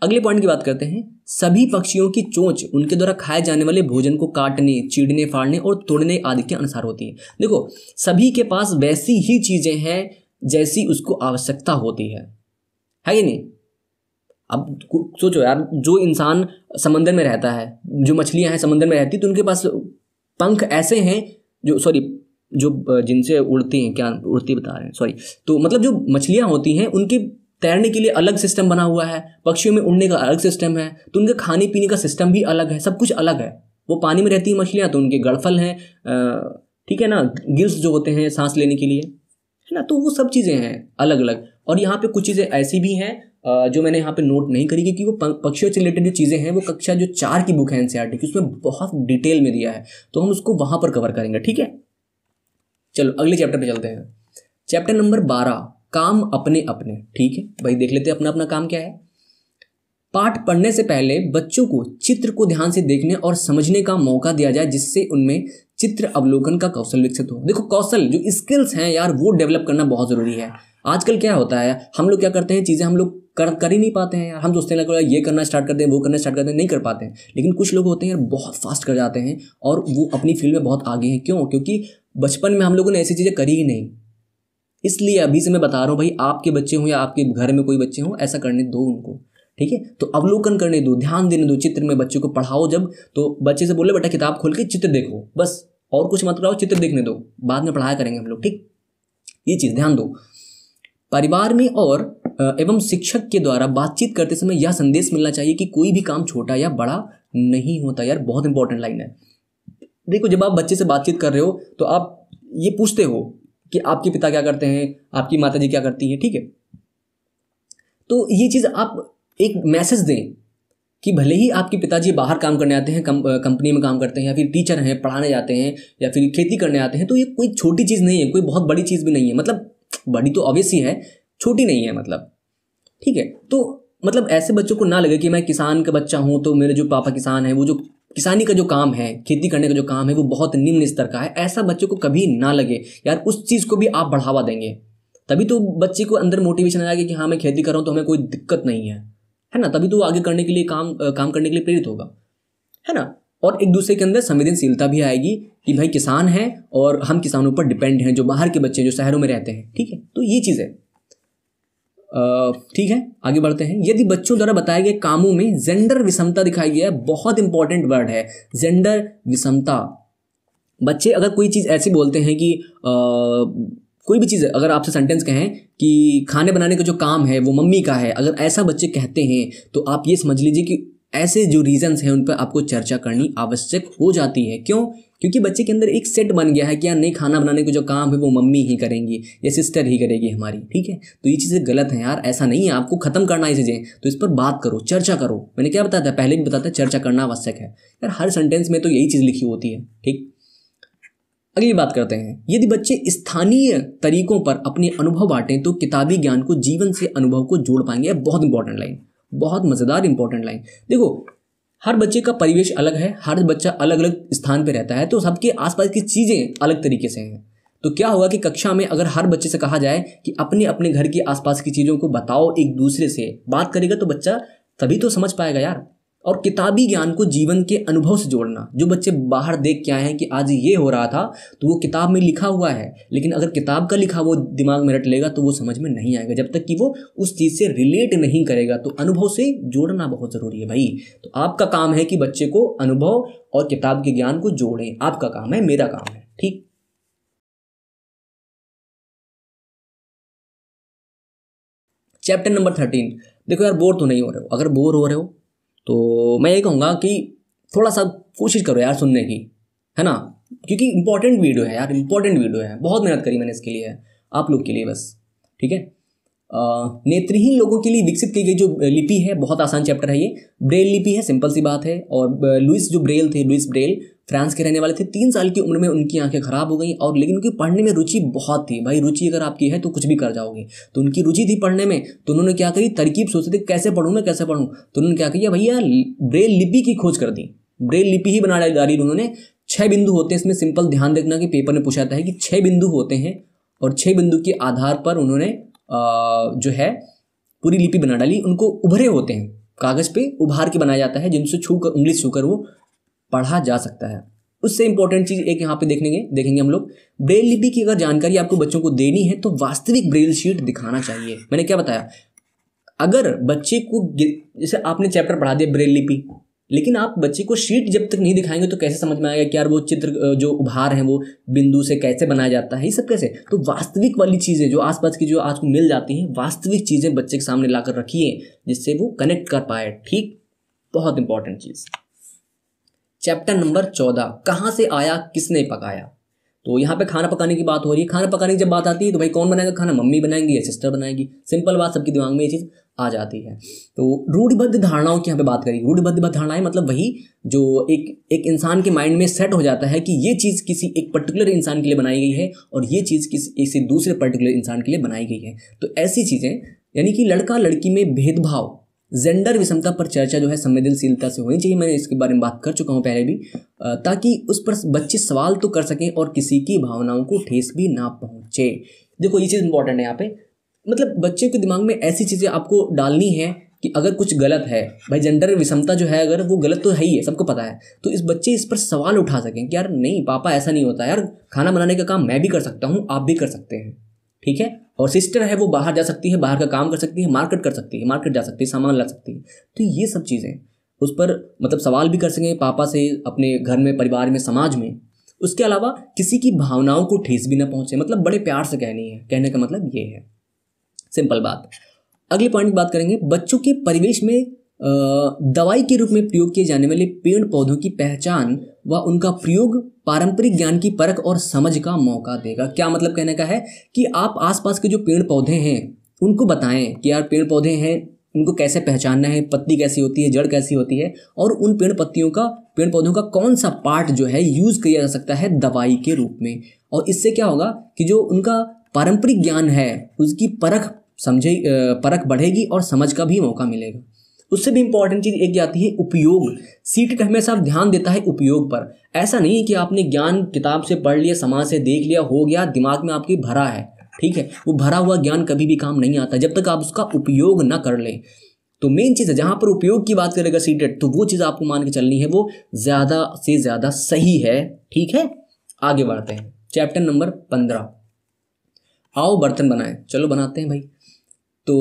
अगले पॉइंट की बात करते हैं सभी पक्षियों की चोंच उनके द्वारा खाए जाने वाले भोजन को काटने चीड़ने फाड़ने और तोड़ने आदि के अनुसार होती है देखो सभी के पास वैसी ही चीज़ें हैं जैसी उसको आवश्यकता होती है है कि नहीं अब सोचो यार जो इंसान समंदर में रहता है जो मछलियाँ हैं समंदर में रहती तो उनके पास पंख ऐसे हैं जो सॉरी जो जिनसे उड़ती हैं क्या उड़ती बता रहे हैं सॉरी तो मतलब जो मछलियाँ होती हैं उनके तैरने के लिए अलग सिस्टम बना हुआ है पक्षियों में उड़ने का अलग सिस्टम है तो उनके खाने पीने का सिस्टम भी अलग है सब कुछ अलग है वो पानी में रहती हैं मछलियाँ तो उनके गड़फल हैं ठीक है ना गिल्स जो होते हैं सांस लेने के लिए है ना तो वो सब चीज़ें हैं अलग अलग और यहाँ पे कुछ चीज़ें ऐसी भी हैं जो मैंने यहाँ पे नोट नहीं करी क्योंकि वो पक्षियों से रिलेटेड जो चीज़ें हैं वो कक्षा जो चार की बुक है एनसीआर e की उसमें बहुत डिटेल में दिया है तो हम उसको वहाँ पर कवर करेंगे ठीक है चलो अगले चैप्टर पे चलते हैं चैप्टर नंबर बारह काम अपने अपने ठीक है भाई देख लेते हैं अपना अपना काम क्या है पाठ पढ़ने से पहले बच्चों को चित्र को ध्यान से देखने और समझने का मौका दिया जाए जिससे उनमें चित्र अवलोकन का कौशल विकसित हो देखो कौशल जो स्किल्स हैं यार वो डेवलप करना बहुत ज़रूरी है आजकल क्या होता है हम लोग क्या करते हैं चीज़ें हम लोग कर कर ही नहीं पाते हैं यार हम सोचते हैं ये करना स्टार्ट करते हैं वो करना स्टार्ट करते हैं नहीं कर पाते हैं लेकिन कुछ लोग होते हैं यार बहुत फास्ट कर जाते हैं और वो अपनी फील्ड में बहुत आगे हैं क्यों क्योंकि बचपन में हम लोगों ने ऐसी चीज़ें करी ही नहीं इसलिए अभी से मैं बता रहा हूँ भाई आपके बच्चे हों या आपके घर में कोई बच्चे हों ऐसा करने दो उनको ठीक है तो अवलोकन करने दो ध्यान देने दो चित्र में बच्चों को पढ़ाओ जब तो बच्चे से बोले बेटा किताब खोल के चित्र देखो बस और कुछ मत कराओ चित्र देखने दो बाद में पढ़ाया करेंगे हम लोग ठीक ये चीज़ ध्यान दो परिवार में और एवं शिक्षक के द्वारा बातचीत करते समय यह संदेश मिलना चाहिए कि कोई भी काम छोटा या बड़ा नहीं होता यार बहुत इंपॉर्टेंट लाइन है देखो जब आप बच्चे से बातचीत कर रहे हो तो आप ये पूछते हो कि आपके पिता क्या करते हैं आपकी माता जी क्या करती हैं ठीक है तो ये चीज़ आप एक मैसेज दें कि भले ही आपके पिताजी बाहर काम करने आते हैं कम, कंपनी में काम करते हैं या फिर टीचर हैं पढ़ाने जाते हैं या फिर खेती करने आते हैं तो ये कोई छोटी चीज़ नहीं है कोई बहुत बड़ी चीज़ भी नहीं है मतलब बड़ी तो ऑब्वियस ही है छोटी नहीं है मतलब ठीक है तो मतलब ऐसे बच्चों को ना लगे कि मैं किसान का बच्चा हूँ तो मेरे जो पापा किसान है वो जो किसानी का जो काम है खेती करने का जो काम है वो बहुत निम्न स्तर का है ऐसा बच्चों को कभी ना लगे यार उस चीज़ को भी आप बढ़ावा देंगे तभी तो बच्चे को अंदर मोटिवेशन आ जाएगा कि हाँ मैं खेती कर रहा हूँ तो हमें कोई दिक्कत नहीं है है ना तभी तो वो आगे करने के लिए काम काम करने के लिए प्रेरित होगा है ना और एक दूसरे के अंदर संवेदनशीलता भी आएगी कि भाई किसान हैं और हम किसानों पर डिपेंड हैं जो बाहर के बच्चे जो शहरों में रहते हैं ठीक है तो ये चीज़ है ठीक है आगे बढ़ते हैं यदि बच्चों द्वारा बताए गए कामों में जेंडर विषमता दिखाई गया है बहुत इंपॉर्टेंट वर्ड है जेंडर विषमता बच्चे अगर कोई चीज़ ऐसी बोलते हैं कि आ, कोई भी चीज़ अगर आपसे सेंटेंस कहें कि खाने बनाने का जो काम है वो मम्मी का है अगर ऐसा बच्चे कहते हैं तो आप ये समझ लीजिए कि ऐसे जो रीजंस हैं उन पर आपको चर्चा करनी आवश्यक हो जाती है क्यों क्योंकि बच्चे के अंदर एक सेट बन गया है कि यार नहीं खाना बनाने का जो काम है वो मम्मी ही करेंगी या सिस्टर ही करेगी हमारी ठीक है तो ये चीज़ें गलत हैं यार ऐसा नहीं है आपको खत्म करना है चीज़ें तो इस पर बात करो चर्चा करो मैंने क्या बताया था पहले भी बताया था चर्चा करना आवश्यक है यार हर सेंटेंस में तो यही चीज़ लिखी होती है ठीक अगली बात करते हैं यदि बच्चे स्थानीय तरीकों पर अपने अनुभव बांटें तो किताबी ज्ञान को जीवन से अनुभव को जोड़ पाएंगे बहुत इंपॉर्टेंट लाइन बहुत मज़ेदार इंपॉर्टेंट लाइन देखो हर बच्चे का परिवेश अलग है हर बच्चा अलग अलग स्थान पर रहता है तो सबके आसपास की चीज़ें अलग तरीके से हैं तो क्या होगा कि कक्षा में अगर हर बच्चे से कहा जाए कि अपने अपने घर के आसपास की चीज़ों को बताओ एक दूसरे से बात करेगा तो बच्चा तभी तो समझ पाएगा यार और किताबी ज्ञान को जीवन के अनुभव से जोड़ना जो बच्चे बाहर देख के आए हैं कि आज ये हो रहा था तो वो किताब में लिखा हुआ है लेकिन अगर किताब का लिखा वो दिमाग में रट लेगा तो वो समझ में नहीं आएगा जब तक कि वो उस चीज़ से रिलेट नहीं करेगा तो अनुभव से जोड़ना बहुत ज़रूरी है भाई तो आपका काम है कि बच्चे को अनुभव और किताब के ज्ञान को जोड़ें आपका काम है मेरा काम है ठीक चैप्टर नंबर थर्टीन देखो यार बोर तो नहीं हो रहे हो अगर बोर हो रहे हो तो मैं ये कहूँगा कि थोड़ा सा कोशिश करो यार सुनने की है ना क्योंकि इंपॉर्टेंट वीडियो है यार इंपॉर्टेंट वीडियो है बहुत मेहनत करी मैंने इसके लिए आप लोग के लिए बस ठीक है नेत्रहीन लोगों के लिए विकसित की गई जो लिपि है बहुत आसान चैप्टर है ये ब्रेल लिपि है सिंपल सी बात है और लुइस जो ब्रेल थे लुइस ब्रेल फ्रांस के रहने वाले थे तीन साल की उम्र में उनकी आंखें खराब हो गई और लेकिन उनकी पढ़ने में रुचि बहुत थी भाई रुचि अगर आपकी है तो कुछ भी कर जाओगे तो उनकी रुचि थी पढ़ने में तो उन्होंने क्या करी तरकीब सोचते थे कैसे पढ़ूँ मैं कैसे पढ़ूँ तो उन्होंने क्या किया भैया ब्रेल लिपि की खोज कर दी ब्रेल लिपि ही बना डाली उन्होंने छः बिंदु होते हैं इसमें सिंपल ध्यान देखना कि पेपर में पूछा था कि छः बिंदु होते हैं और छः बिंदु के आधार पर उन्होंने जो है पूरी लिपि बना डाली उनको उभरे होते हैं कागज़ पे उभार के बनाया जाता है जिनसे छू कर उंगली छू कर वो पढ़ा जा सकता है उससे इंपॉर्टेंट चीज़ एक यहाँ पे देखेंगे देखेंगे हम लोग ब्रेल लिपि की अगर जानकारी आपको बच्चों को देनी है तो वास्तविक ब्रेल शीट दिखाना चाहिए मैंने क्या बताया अगर बच्चे को जैसे आपने चैप्टर पढ़ा दिया ब्रेल लिपि लेकिन आप बच्चे को शीट जब तक नहीं दिखाएंगे तो कैसे समझ में आएगा कि यार वो चित्र जो उभार है वो बिंदु से कैसे बनाया जाता है ये सब कैसे तो वास्तविक वाली चीज़ें जो आसपास की जो आज को मिल जाती हैं वास्तविक चीज़ें बच्चे के सामने ला रखिए जिससे वो कनेक्ट कर पाए ठीक बहुत इंपॉर्टेंट चीज़ चैप्टर नंबर चौदह कहाँ से आया किसने पकाया तो यहाँ पे खाना पकाने की बात हो रही है खाना पकाने की जब बात आती है तो भाई कौन बनाएगा खाना मम्मी बनाएंगी या सिस्टर बनाएगी सिंपल बात सबके दिमाग में ये चीज़ आ जाती है तो रूढ़िबद्ध धारणाओं की यहाँ पे बात करी रूढ़िबद्ध धारणाएं मतलब वही जो एक एक इंसान के माइंड में सेट हो जाता है कि ये चीज़ किसी एक पर्टिकुलर इंसान के लिए बनाई गई है और ये चीज़ किसी किसी दूसरे पर्टिकुलर इंसान के लिए बनाई गई है तो ऐसी चीज़ें यानी कि लड़का लड़की में भेदभाव जेंडर विषमता पर चर्चा जो है संवेदनशीलता से होनी चाहिए मैंने इसके बारे में बात कर चुका हूँ पहले भी ताकि उस पर बच्चे सवाल तो कर सकें और किसी की भावनाओं को ठेस भी ना पहुँचे देखो ये चीज़ इंपॉर्टेंट है यहाँ पे मतलब बच्चे के दिमाग में ऐसी चीज़ें आपको डालनी है कि अगर कुछ गलत है भाई जेंडर विषमता जो है अगर वो गलत तो है ही है सबको पता है तो इस बच्चे इस पर सवाल उठा सकें कि यार नहीं पापा ऐसा नहीं होता यार खाना बनाने का काम मैं भी कर सकता हूँ आप भी कर सकते हैं ठीक है और सिस्टर है वो बाहर जा सकती है बाहर का काम कर सकती है मार्केट कर सकती है मार्केट जा सकती है सामान ला सकती है तो ये सब चीज़ें उस पर मतलब सवाल भी कर सकें पापा से अपने घर में परिवार में समाज में उसके अलावा किसी की भावनाओं को ठेस भी ना पहुँचे मतलब बड़े प्यार से कहनी है कहने का मतलब ये है सिंपल बात अगले पॉइंट की बात करेंगे बच्चों के परिवेश में दवाई के रूप में प्रयोग किए जाने वाले पेड़ पौधों की पहचान व उनका प्रयोग पारंपरिक ज्ञान की परख और समझ का मौका देगा क्या मतलब कहने का है कि आप आसपास के जो पेड़ पौधे हैं उनको बताएं कि यार पेड़ पौधे हैं उनको कैसे पहचानना है पत्ती कैसी होती है जड़ कैसी होती है और उन पेड़ पत्तियों का पेड़ पौधों का कौन सा पार्ट जो है यूज़ किया जा सकता है दवाई के रूप में और इससे क्या होगा कि जो उनका पारंपरिक ज्ञान है उसकी परख समझे परख बढ़ेगी और समझ का भी मौका मिलेगा उससे भी इंपॉर्टेंट चीज़ एक जाती है उपयोग सीट का तो हमेशा ध्यान देता है उपयोग पर ऐसा नहीं है कि आपने ज्ञान किताब से पढ़ लिया समाज से देख लिया हो गया दिमाग में आपकी भरा है ठीक है वो भरा हुआ ज्ञान कभी भी काम नहीं आता जब तक आप उसका उपयोग ना कर लें तो मेन चीज़ है जहाँ पर उपयोग की बात करेगा सीटेट तो वो चीज़ आपको मान के चलनी है वो ज़्यादा से ज़्यादा सही है ठीक है आगे बढ़ते हैं चैप्टर नंबर पंद्रह आओ बर्तन बनाएं चलो बनाते हैं भाई तो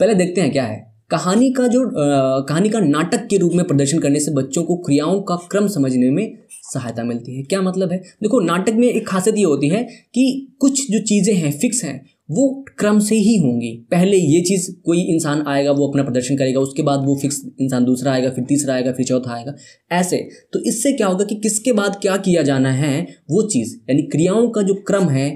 पहले देखते हैं क्या है कहानी का जो आ, कहानी का नाटक के रूप में प्रदर्शन करने से बच्चों को क्रियाओं का क्रम समझने में सहायता मिलती है क्या मतलब है देखो नाटक में एक खासियत ये होती है कि कुछ जो चीज़ें हैं फिक्स हैं वो क्रम से ही होंगी पहले ये चीज़ कोई इंसान आएगा वो अपना प्रदर्शन करेगा उसके बाद वो फिक्स इंसान दूसरा आएगा फिर तीसरा आएगा फिर चौथा आएगा ऐसे तो इससे क्या होगा कि किसके बाद क्या किया जाना है वो चीज़ यानी क्रियाओं का जो क्रम है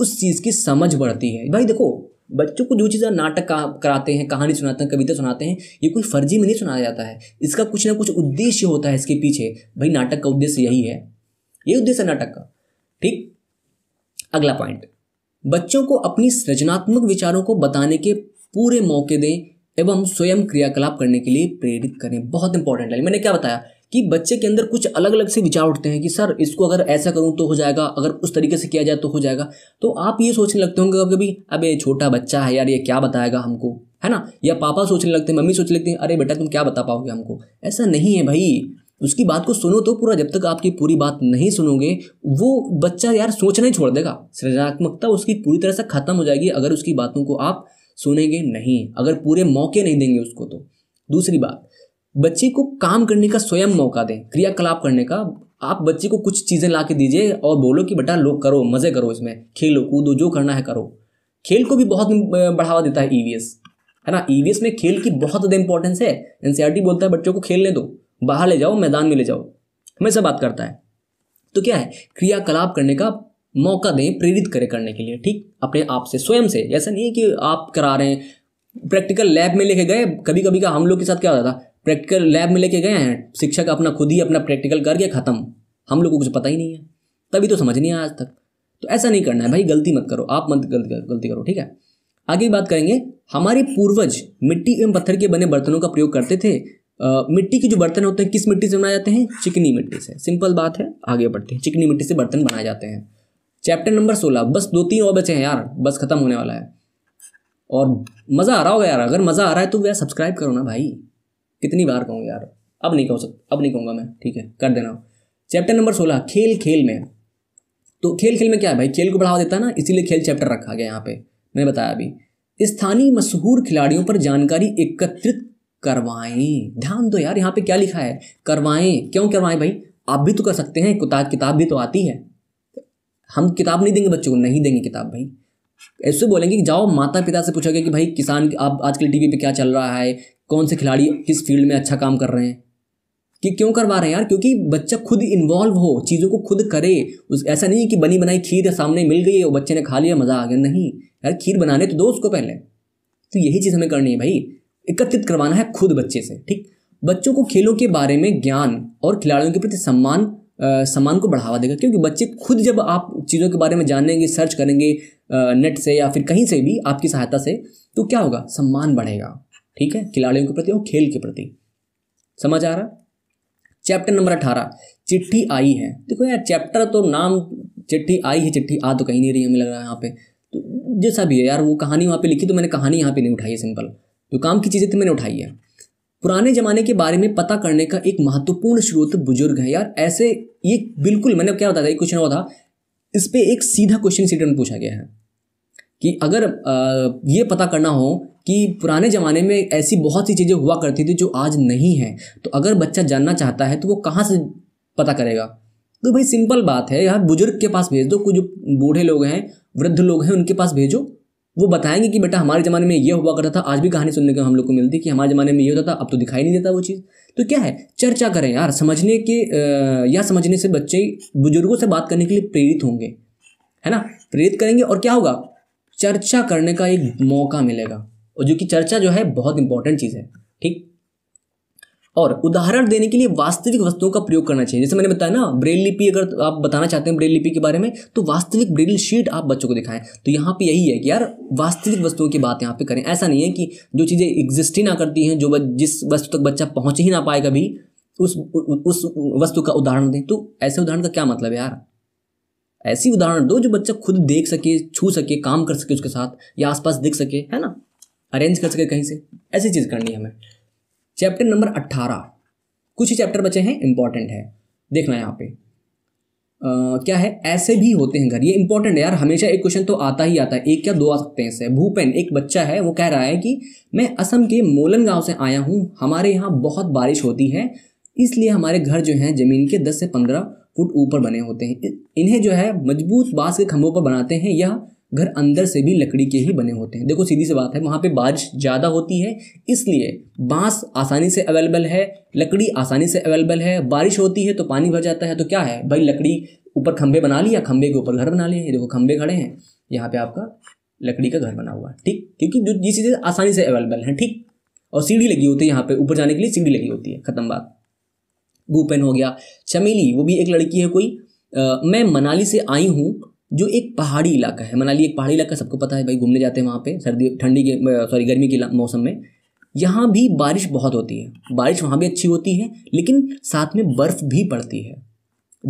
उस चीज़ की समझ बढ़ती है भाई देखो बच्चों को जो चीज़ें नाटक कराते हैं कहानी सुनाते हैं कविता सुनाते हैं ये कोई फर्जी में नहीं सुनाया जाता है इसका कुछ ना कुछ उद्देश्य होता है इसके पीछे भाई नाटक का उद्देश्य यही है ये उद्देश्य है नाटक का ठीक अगला पॉइंट बच्चों को अपनी सृजनात्मक विचारों को बताने के पूरे मौके दें एवं स्वयं क्रियाकलाप करने के लिए प्रेरित करें बहुत इंपॉर्टेंट है मैंने क्या बताया कि बच्चे के अंदर कुछ अलग अलग से विचार उठते हैं कि सर इसको अगर ऐसा करूँ तो हो जाएगा अगर उस तरीके से किया जाए तो हो जाएगा तो आप ये सोचने लगते होंगे कभी कभी अबे छोटा बच्चा है यार ये क्या बताएगा हमको है ना या पापा सोचने लगते हैं मम्मी सोचने लगते हैं अरे बेटा तुम क्या बता पाओगे हमको ऐसा नहीं है भाई उसकी बात को सुनो तो पूरा जब तक आपकी पूरी बात नहीं सुनोगे वो बच्चा यार सोचना ही छोड़ देगा सृजनात्मकता उसकी पूरी तरह से खत्म हो जाएगी अगर उसकी बातों को आप सुनेंगे नहीं अगर पूरे मौके नहीं देंगे उसको तो दूसरी बात बच्चे को काम करने का स्वयं मौका दें क्रियाकलाप करने का आप बच्चे को कुछ चीज़ें ला के दीजिए और बोलो कि बेटा लोग करो मज़े करो इसमें खेलो कूदो जो करना है करो खेल को भी बहुत बढ़ावा देता है ईवीएस e है ना ईवीएस e में खेल की बहुत ज़्यादा इंपॉर्टेंस है एनसीआरटी e बोलता है बच्चों को खेलने दो बाहर ले जाओ मैदान में ले जाओ हमेशा बात करता है तो क्या है क्रियाकलाप करने का मौका दें प्रेरित करें करने के लिए ठीक अपने आप से स्वयं से ऐसा नहीं है कि आप करा रहे हैं प्रैक्टिकल लैब में लेके गए कभी कभी का हम लोग के साथ क्या होता था प्रैक्टिकल लैब में लेके गए हैं शिक्षक अपना खुद ही अपना प्रैक्टिकल करके ख़त्म हम लोग को कुछ तो पता ही नहीं है तभी तो समझ नहीं आया आज तक तो ऐसा नहीं करना है भाई गलती मत करो आप मत गलती गलती करो ठीक है आगे बात करेंगे हमारे पूर्वज मिट्टी एवं पत्थर के बने बर्तनों का प्रयोग करते थे आ, मिट्टी के जो बर्तन होते हैं किस मिट्टी से बनाए जाते हैं चिकनी मिट्टी से सिंपल बात है आगे बढ़ते हैं चिकनी मिट्टी से बर्तन बनाए जाते हैं चैप्टर नंबर सोलह बस दो तीन और बचे हैं यार बस खत्म होने वाला है और मज़ा आ रहा होगा यार अगर मज़ा आ रहा है तो वह सब्सक्राइब करो ना भाई कितनी बार कहूँ यार अब नहीं कह सकता अब नहीं कहूँगा मैं ठीक है कर देना चैप्टर नंबर सोलह खेल खेल में तो खेल खेल में क्या है भाई खेल को बढ़ावा देता है ना इसीलिए खेल चैप्टर रखा गया यहाँ पे मैंने बताया अभी स्थानीय मशहूर खिलाड़ियों पर जानकारी एकत्रित करवाएं ध्यान दो यार यहाँ पे क्या लिखा है करवाएं क्यों करवाएं भाई आप भी तो कर सकते हैं किताब किताब भी तो आती है हम किताब नहीं देंगे बच्चों को नहीं देंगे किताब भाई ऐसे बोलेंगे कि जाओ माता पिता से पूछोगे कि भाई किसान आप आजकल टीवी पे क्या चल रहा है कौन से खिलाड़ी किस फील्ड में अच्छा काम कर रहे हैं कि क्यों करवा रहे हैं यार क्योंकि बच्चा खुद इन्वॉल्व हो चीज़ों को खुद करे उस ऐसा नहीं है कि बनी बनाई खीर सामने मिल गई है बच्चे ने खा लिया मज़ा आ गया नहीं यार खीर बनाने तो दो उसको पहले तो यही चीज़ हमें करनी है भाई एकत्रित करवाना है खुद बच्चे से ठीक बच्चों को खेलों के बारे में ज्ञान और खिलाड़ियों के प्रति सम्मान सम्मान को बढ़ावा देगा क्योंकि बच्चे खुद जब आप चीज़ों के बारे में जानेंगे सर्च करेंगे नेट से या फिर कहीं से भी आपकी सहायता से तो क्या होगा सम्मान बढ़ेगा ठीक है खिलाड़ियों के प्रति और खेल के प्रति समझ आ रहा चैप्टर नंबर अठारह चिट्ठी आई है देखो यार चैप्टर तो नाम चिट्ठी आई है चिट्ठी आ तो कहीं नहीं रही हमें लग रहा है यहाँ पे तो जैसा भी है यार वो कहानी वहाँ पे लिखी तो मैंने कहानी यहाँ पे नहीं उठाई है सिंपल जो तो काम की चीज़ें थी तो मैंने उठाई है पुराने ज़माने के बारे में पता करने का एक महत्वपूर्ण स्रोत बुजुर्ग है यार ऐसे ये बिल्कुल मैंने क्या बताया क्वेश्चन हुआ था इस पर एक सीधा क्वेश्चन सीटर पूछा गया है कि अगर ये पता करना हो कि पुराने ज़माने में ऐसी बहुत सी चीज़ें हुआ करती थी जो आज नहीं है तो अगर बच्चा जानना चाहता है तो वो कहाँ से पता करेगा तो भाई सिंपल बात है यार बुजुर्ग के पास भेज दो कुछ बूढ़े लोग हैं वृद्ध लोग हैं उनके पास भेजो वो बताएंगे कि बेटा हमारे ज़माने में ये हुआ करता था आज भी कहानी सुनने को हम लोग को मिलती कि हमारे ज़माने में ये होता था अब तो दिखाई नहीं देता वो चीज़ तो क्या है चर्चा करें यार समझने के या समझने से बच्चे बुजुर्गों से बात करने के लिए प्रेरित होंगे है ना प्रेरित करेंगे और क्या होगा चर्चा करने का एक मौका मिलेगा और जो कि चर्चा जो है बहुत इंपॉर्टेंट चीज़ है ठीक और उदाहरण देने के लिए वास्तविक वस्तुओं का प्रयोग करना चाहिए जैसे मैंने बताया ना ब्रेल लिपि अगर आप बताना चाहते हैं ब्रेल लिपि के बारे में तो वास्तविक ब्रेल शीट आप बच्चों को दिखाएं तो यहाँ पे यही है कि यार वास्तविक वस्तुओं की बात यहाँ पे करें ऐसा नहीं है कि जो चीज़ें एग्जिस्ट ही ना करती हैं जो जिस वस्तु तक बच्चा पहुँच ही ना पाए कभी उस उस वस्तु का उदाहरण दें तो ऐसे उदाहरण का क्या मतलब है यार ऐसी उदाहरण दो जो बच्चा खुद देख सके छू सके काम कर सके उसके साथ या आसपास दिख सके है ना अरेंज कर सके कहीं से ऐसी चीज़ करनी है हमें चैप्टर नंबर अट्ठारह कुछ ही चैप्टर बचे हैं इंपॉर्टेंट है देखना यहाँ पे आ, क्या है ऐसे भी होते हैं घर ये इंपॉर्टेंट है यार हमेशा एक क्वेश्चन तो आता ही आता है एक क्या दो आ सकते हैं इससे भूपेन एक बच्चा है वो कह रहा है कि मैं असम के मोलन गांव से आया हूँ हमारे यहाँ बहुत बारिश होती है इसलिए हमारे घर जो हैं ज़मीन के दस से पंद्रह फुट ऊपर बने होते हैं इन्हें जो है मजबूत बांस के खंभों पर बनाते हैं यह घर अंदर से भी लकड़ी के ही बने होते हैं देखो सीधी सी बात है वहाँ पे बारिश ज़्यादा होती है इसलिए बांस आसानी से अवेलेबल है लकड़ी आसानी से अवेलेबल है बारिश होती है तो पानी भर जाता है तो क्या है भाई लकड़ी ऊपर खंभे बना लिया खंभे के ऊपर घर बना लिया देखो खंभे खड़े हैं यहाँ पे आपका लकड़ी का घर बना हुआ है ठीक क्योंकि जो ये चीज़ें आसानी से अवेलेबल हैं ठीक और सीढ़ी लगी होती है यहाँ पे ऊपर जाने के लिए सीढ़ी लगी होती है खत्म बात भूपेन हो गया चमेली वो भी एक लड़की है कोई आ, मैं मनाली से आई हूँ जो एक पहाड़ी इलाका है मनाली एक पहाड़ी इलाका सबको पता है भाई घूमने जाते हैं वहाँ पे सर्दी ठंडी के सॉरी गर्मी के मौसम में यहाँ भी बारिश बहुत होती है बारिश वहाँ भी अच्छी होती है लेकिन साथ में बर्फ़ भी पड़ती है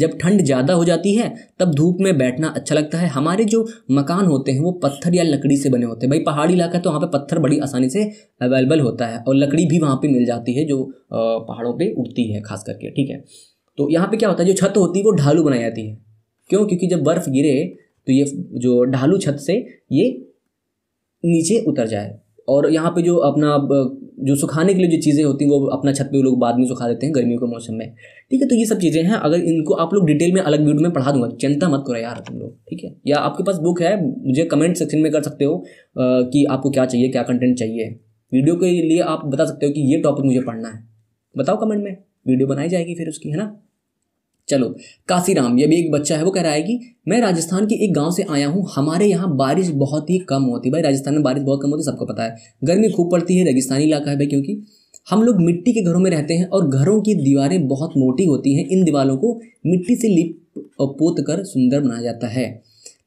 जब ठंड ज़्यादा हो जाती है तब धूप में बैठना अच्छा लगता है हमारे जो मकान होते हैं वो पत्थर या लकड़ी से बने होते हैं भाई पहाड़ी इलाका है तो वहाँ पे पत्थर बड़ी आसानी से अवेलेबल होता है और लकड़ी भी वहाँ पे मिल जाती है जो पहाड़ों पे उगती है खास करके ठीक है तो यहाँ पे क्या होता है जो छत होती है वो ढालू बनाई जाती है क्यों क्योंकि जब बर्फ़ गिरे तो ये जो ढालू छत से ये नीचे उतर जाए और यहाँ पे जो अपना जो सुखाने के लिए जो चीज़ें होती हैं वो अपना छत पे लोग बाद में सुखा देते हैं गर्मियों के मौसम में ठीक है तो ये सब चीज़ें हैं अगर इनको आप लोग डिटेल में अलग वीडियो में पढ़ा दूंगा चिंता मत करो यार तुम लोग ठीक है या आपके पास बुक है मुझे कमेंट सेक्शन में कर सकते हो आ, कि आपको क्या चाहिए क्या कंटेंट चाहिए वीडियो के लिए आप बता सकते हो कि ये टॉपिक मुझे पढ़ना है बताओ कमेंट में वीडियो बनाई जाएगी फिर उसकी है ना चलो काशीराम ये भी एक बच्चा है वो कह रहा है कि मैं राजस्थान के एक गांव से आया हूँ हमारे यहाँ बारिश बहुत ही कम होती है भाई राजस्थान में बारिश बहुत कम होती है सबको पता है गर्मी खूब पड़ती है रेगिस्तानी इलाका है भाई क्योंकि हम लोग मिट्टी के घरों में रहते हैं और घरों की दीवारें बहुत मोटी होती हैं इन दीवारों को मिट्टी से लिप पोत कर सुंदर बनाया जाता है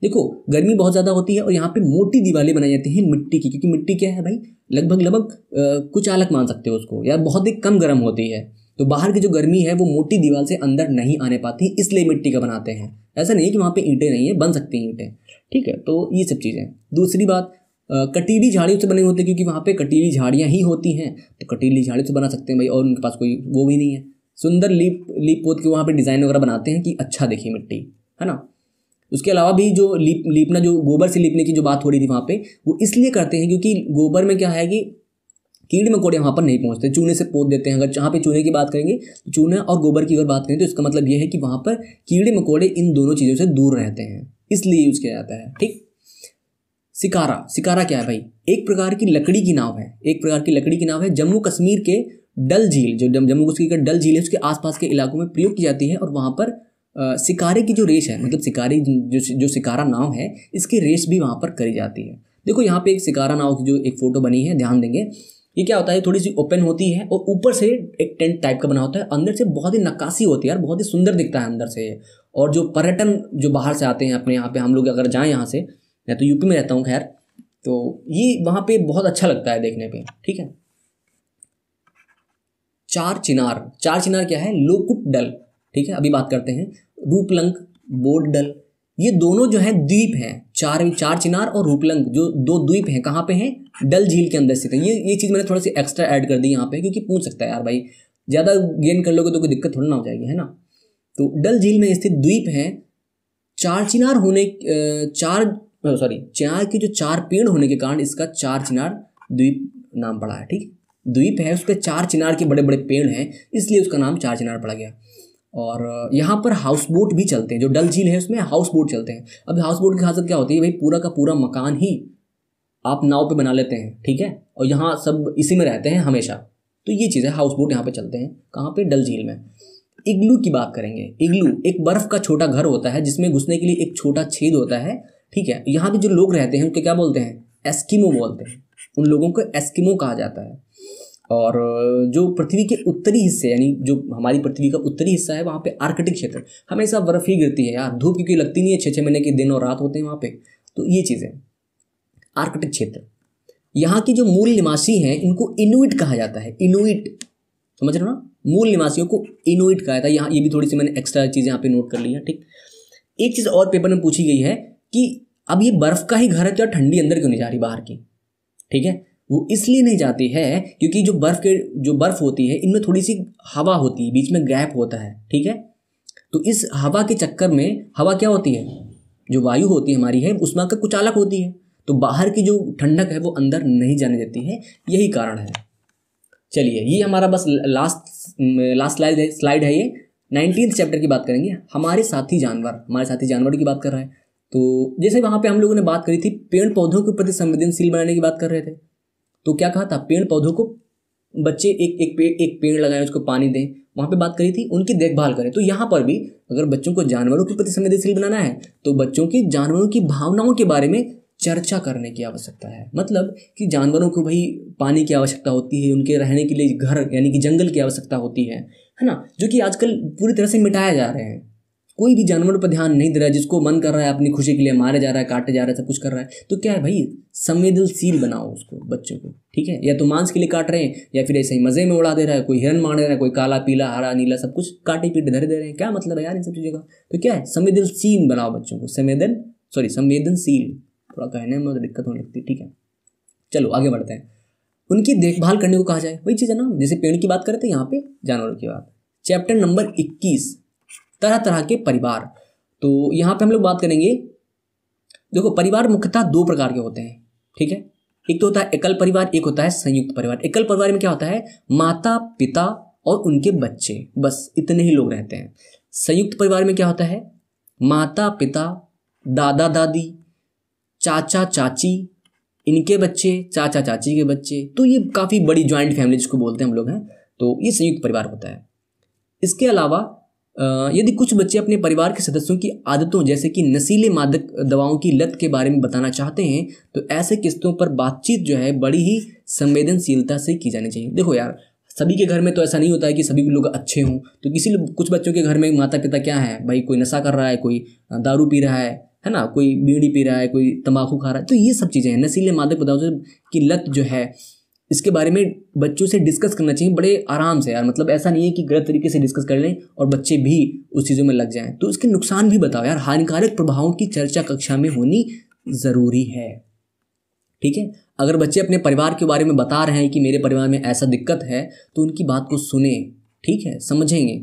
देखो गर्मी बहुत ज़्यादा होती है और यहाँ पे मोटी दीवारें बनाई जाती हैं मिट्टी की क्योंकि मिट्टी क्या है भाई लगभग लगभग कुछ अलग मान सकते हो उसको या बहुत ही कम गर्म होती है तो बाहर की जो गर्मी है वो मोटी दीवार से अंदर नहीं आने पाती इसलिए मिट्टी का बनाते हैं ऐसा नहीं कि वहाँ पे ईंटें नहीं है बन सकती हैं ईंटें ठीक है तो ये सब चीज़ें दूसरी बात कटीली झाड़ियों से बने होते हैं क्योंकि वहाँ पे कटीली झाड़ियाँ ही होती हैं तो कटीली झाड़ियों से बना सकते हैं भाई और उनके पास कोई वो भी नहीं है सुंदर लीप लीप पोत के वहाँ पर डिज़ाइन वगैरह बनाते हैं कि अच्छा देखिए मिट्टी है ना उसके अलावा भी जो लीप लीपना जो गोबर से लीपने की जो बात हो रही थी वहाँ पे वो इसलिए करते हैं क्योंकि गोबर में क्या है कि कीड़े मकोड़े वहाँ पर नहीं पहुँचते चूने से पोत देते हैं अगर जहाँ पे चूने की बात करेंगे तो चूने और गोबर की अगर बात करें तो इसका मतलब ये है कि वहाँ पर कीड़े मकोड़े इन दोनों चीज़ों से दूर रहते हैं इसलिए यूज़ किया जाता है ठीक सिकारा सिकारा क्या है भाई एक प्रकार की लकड़ी की नाव है एक प्रकार की लकड़ी की नाव है जम्मू कश्मीर के डल झील जो जम्मू कश्मीर का डल झील है उसके आसपास के इलाकों में प्रयोग की जाती है और वहाँ पर शिकारे सिकारे की जो रेस है मतलब सिकारी जो जो सिकारा नाव है इसकी रेस भी वहाँ पर करी जाती है देखो यहाँ पे एक सिकारा नाव की जो एक फ़ोटो बनी है ध्यान देंगे ये क्या होता है थोड़ी सी ओपन होती है और ऊपर से एक टेंट टाइप का बना होता है अंदर से बहुत ही नक्काशी होती है यार बहुत ही सुंदर दिखता है अंदर से और जो पर्यटन जो बाहर से आते हैं अपने यहाँ पे हम लोग अगर जाएँ यहाँ से मैं तो यूपी में रहता हूँ खैर तो ये वहाँ पे बहुत अच्छा लगता है देखने पे ठीक है चार चिनार चार चिनार क्या है लोकुट डल ठीक है अभी बात करते हैं रूपलंक बोर्ड डल ये दोनों जो है द्वीप हैं चार चार चिनार और रूपलंग जो दो द्वीप हैं कहाँ पे हैं डल झील के अंदर स्थित है ये ये चीज़ मैंने थोड़ा सी एक्स्ट्रा ऐड कर दी यहाँ पे क्योंकि पूछ सकता है यार भाई ज़्यादा गेन कर लोगे तो कोई दिक्कत थोड़ी ना हो जाएगी है ना तो डल झील में स्थित द्वीप हैं चार चिनार होने चार सॉरी चार के जो चार पेड़ होने के कारण इसका चार चिनार द्वीप नाम पड़ा है ठीक द्वीप है उस पर चार चिनार के बड़े बड़े पेड़ हैं इसलिए उसका नाम चार चिनार पड़ा गया और यहाँ पर हाउस बोट भी चलते हैं जो डल झील है उसमें हाउस बोट चलते हैं अब हाउस बोट की खासियत क्या होती है भाई पूरा का पूरा मकान ही आप नाव पे बना लेते हैं ठीक है और यहाँ सब इसी में रहते हैं हमेशा तो ये चीज़ है हाउस बोट यहाँ पे चलते हैं कहाँ पे डल झील में इग्लू की बात करेंगे इग्लू एक बर्फ़ का छोटा घर होता है जिसमें घुसने के लिए एक छोटा छेद होता है ठीक है यहाँ पे जो लोग रहते हैं उनके क्या बोलते हैं एस्किमो बोलते हैं उन लोगों को एस्किमो कहा जाता है और जो पृथ्वी के उत्तरी हिस्से यानी जो हमारी पृथ्वी का उत्तरी हिस्सा है वहाँ पे आर्कटिक क्षेत्र हमेशा बर्फ़ ही गिरती है यार धूप क्योंकि लगती नहीं है छः छः महीने के दिन और रात होते हैं वहाँ पे तो ये चीज़ें आर्कटिक क्षेत्र यहाँ की जो मूल निवासी हैं इनको इनुइट कहा जाता है इनुइट समझ रहे हो ना मूल निवासियों को इनुइट कहा जाता है यहाँ ये भी थोड़ी सी मैंने एक्स्ट्रा चीज़ें यहाँ पे नोट कर ली है ठीक एक चीज़ और पेपर में पूछी गई है कि अब ये बर्फ़ का ही घर है तो ठंडी अंदर क्यों नहीं जा रही बाहर की ठीक है वो इसलिए नहीं जाती है क्योंकि जो बर्फ़ के जो बर्फ़ होती है इनमें थोड़ी सी हवा होती है बीच में गैप होता है ठीक है तो इस हवा के चक्कर में हवा क्या होती है जो वायु होती है हमारी है उसमें का कुचालक होती है तो बाहर की जो ठंडक है वो अंदर नहीं जाने देती है यही कारण है चलिए ये हमारा बस लास्ट लास्ट स्लाइड है स्लाइड है ये नाइनटीन चैप्टर की बात करेंगे हमारे साथी जानवर हमारे साथी जानवर की बात कर रहे हैं तो जैसे वहाँ पे हम लोगों ने बात करी थी पेड़ पौधों के प्रति संवेदनशील बनाने की बात कर रहे थे तो क्या कहा था पेड़ पौधों को बच्चे एक एक पेड़ एक पेड़ लगाएं उसको पानी दें वहाँ पे बात करी थी उनकी देखभाल करें तो यहाँ पर भी अगर बच्चों को जानवरों के प्रति संवेदनशील बनाना है तो बच्चों की जानवरों की भावनाओं के बारे में चर्चा करने की आवश्यकता है मतलब कि जानवरों को भाई पानी की आवश्यकता होती है उनके रहने के लिए घर यानी कि जंगल की आवश्यकता होती है है ना जो कि आजकल पूरी तरह से मिटाया जा रहे हैं कोई भी जानवर पर ध्यान नहीं दे रहा है जिसको मन कर रहा है अपनी खुशी के लिए मारे जा रहा है काटे जा रहा है सब कुछ कर रहा है तो क्या है भाई संवेदनशील बनाओ उसको बच्चों को ठीक है या तो मांस के लिए काट रहे हैं या फिर ऐसे ही मज़े में उड़ा दे रहा है कोई हिरन मार दे रहा है कोई काला पीला हरा नीला सब कुछ काटे पीटे धरे दे रहे हैं क्या मतलब है यार इन सब चीज़ों का तो क्या है संवेदनशील बनाओ बच्चों को संवेदन सॉरी संवेदनशील थोड़ा कहने में दिक्कत होने लगती है ठीक है चलो आगे बढ़ते हैं उनकी देखभाल करने को कहा जाए वही चीज़ है ना जैसे पेड़ की बात करें तो यहाँ पे जानवरों की बात चैप्टर नंबर इक्कीस तरह तरह के परिवार तो यहाँ पे हम लोग बात करेंगे देखो परिवार मुख्यतः दो प्रकार के होते हैं ठीक है एक तो होता है एकल परिवार एक होता है संयुक्त परिवार एकल परिवार में क्या होता है माता पिता और उनके बच्चे बस इतने ही लोग रहते हैं संयुक्त परिवार में क्या होता है माता पिता दादा दादी चाचा चाची इनके बच्चे चाचा चाची के बच्चे तो ये काफ़ी बड़ी ज्वाइंट फैमिली जिसको बोलते हैं हम लोग हैं तो ये संयुक्त परिवार होता है इसके अलावा यदि कुछ बच्चे अपने परिवार के सदस्यों की आदतों जैसे कि नशीले मादक दवाओं की लत के बारे में बताना चाहते हैं तो ऐसे किस्तों पर बातचीत जो है बड़ी ही संवेदनशीलता से की जानी चाहिए देखो यार सभी के घर में तो ऐसा नहीं होता है कि सभी लोग अच्छे हों तो किसी कुछ बच्चों के घर में माता पिता क्या है भाई कोई नशा कर रहा है कोई दारू पी रहा है है ना कोई बीड़ी पी रहा है कोई तंबाकू खा रहा है तो ये सब चीज़ें हैं नशीले मादक पदार्थों की लत जो है इसके बारे में बच्चों से डिस्कस करना चाहिए बड़े आराम से यार मतलब ऐसा नहीं है कि गलत तरीके से डिस्कस कर लें और बच्चे भी उस चीज़ों में लग जाएं तो इसके नुकसान भी बताओ यार हानिकारक प्रभावों की चर्चा कक्षा में होनी ज़रूरी है ठीक है अगर बच्चे अपने परिवार के बारे में बता रहे हैं कि मेरे परिवार में ऐसा दिक्कत है तो उनकी बात को सुने ठीक है समझेंगे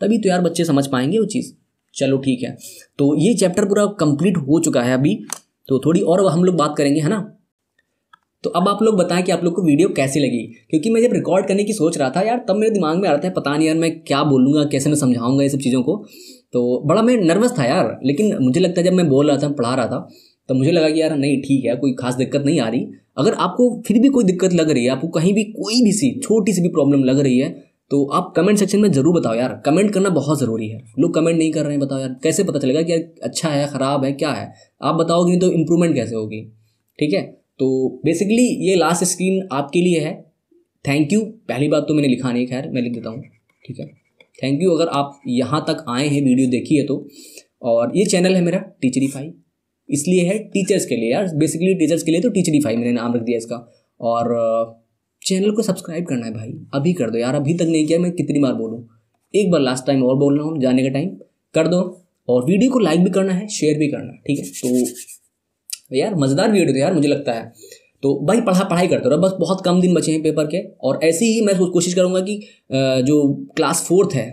तभी तो यार बच्चे समझ पाएंगे वो चीज़ चलो ठीक है तो ये चैप्टर पूरा कंप्लीट हो चुका है अभी तो थोड़ी और हम लोग बात करेंगे है ना तो अब आप लोग बताएं कि आप लोग को वीडियो कैसी लगी क्योंकि मैं जब रिकॉर्ड करने की सोच रहा था यार तब मेरे दिमाग में आ रहा था पता नहीं यार मैं क्या बोलूँगा कैसे मैं समझाऊँगा ये सब चीज़ों को तो बड़ा मैं नर्वस था यार लेकिन मुझे लगता है जब मैं बोल रहा था पढ़ा रहा था तो मुझे लगा कि यार नहीं ठीक है कोई खास दिक्कत नहीं आ रही अगर आपको फिर भी कोई दिक्कत लग रही है आपको कहीं भी कोई भी सी छोटी सी भी प्रॉब्लम लग रही है तो आप कमेंट सेक्शन में ज़रूर बताओ यार कमेंट करना बहुत ज़रूरी है लोग कमेंट नहीं कर रहे हैं बताओ यार कैसे पता चलेगा कि यार अच्छा है ख़राब है क्या है आप बताओगे नहीं तो इम्प्रूवमेंट कैसे होगी ठीक है तो बेसिकली ये लास्ट स्क्रीन आपके लिए है थैंक यू पहली बात तो मैंने लिखा नहीं खैर मैं लिख देता हूँ ठीक है थैंक यू अगर आप यहाँ तक आए हैं वीडियो देखी है तो और ये चैनल है मेरा टीचरी फाई e इसलिए है टीचर्स के लिए यार बेसिकली टीचर्स के लिए तो टीचरी फाई e मैंने नाम रख दिया इसका और चैनल को सब्सक्राइब करना है भाई अभी कर दो यार अभी तक नहीं किया मैं कितनी बार बोलूँ एक बार लास्ट टाइम और बोल रहा हूँ जाने का टाइम कर दो और वीडियो को लाइक भी करना है शेयर भी करना है ठीक है तो तो यार मज़ेदार वीडियो थे यार मुझे लगता है तो भाई पढ़ा पढ़ाई करते रहो बस बहुत कम दिन बचे हैं पेपर के और ऐसे ही मैं कोशिश करूँगा कि जो क्लास फोर्थ है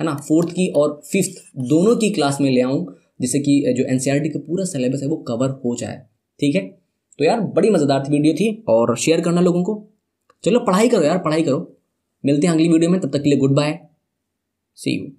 है ना फोर्थ की और फिफ्थ दोनों की क्लास में ले आऊँ जिससे कि जो एन e का पूरा सिलेबस है वो कवर हो जाए ठीक है तो यार बड़ी मज़ेदार वीडियो थी और शेयर करना लोगों को चलो पढ़ाई करो यार पढ़ाई करो मिलते हैं अगली वीडियो में तब तक के लिए गुड बाय सी यू